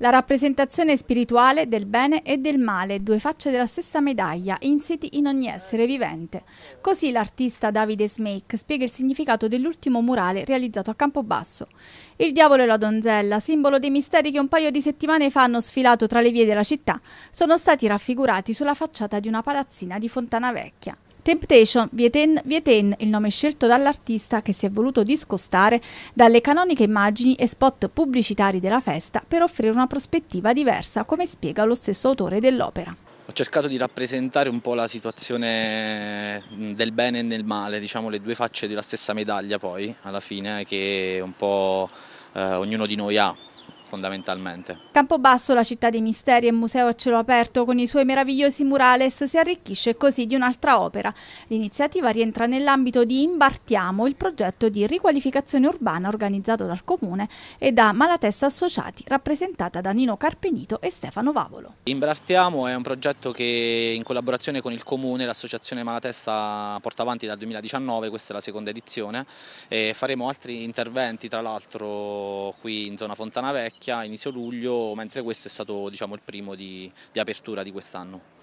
La rappresentazione spirituale del bene e del male, due facce della stessa medaglia, insiti in ogni essere vivente. Così l'artista Davide Smake spiega il significato dell'ultimo murale realizzato a Campobasso. Il diavolo e la donzella, simbolo dei misteri che un paio di settimane fa hanno sfilato tra le vie della città, sono stati raffigurati sulla facciata di una palazzina di Fontana Vecchia. Temptation Vieten, Vieten, il nome scelto dall'artista che si è voluto discostare dalle canoniche immagini e spot pubblicitari della festa per offrire una prospettiva diversa, come spiega lo stesso autore dell'opera. Ho cercato di rappresentare un po' la situazione del bene e del male, diciamo le due facce della stessa medaglia poi, alla fine, che un po' eh, ognuno di noi ha fondamentalmente. Campobasso, la città dei misteri e museo a cielo aperto con i suoi meravigliosi murales si arricchisce così di un'altra opera. L'iniziativa rientra nell'ambito di Imbartiamo, il progetto di riqualificazione urbana organizzato dal comune e da Malatesta Associati, rappresentata da Nino Carpenito e Stefano Vavolo. Imbartiamo è un progetto che in collaborazione con il comune, l'associazione Malatesta porta avanti dal 2019, questa è la seconda edizione e faremo altri interventi tra l'altro qui in zona Fontana Vecchia Civitavecchia inizio luglio, mentre questo è stato diciamo, il primo di, di apertura di quest'anno.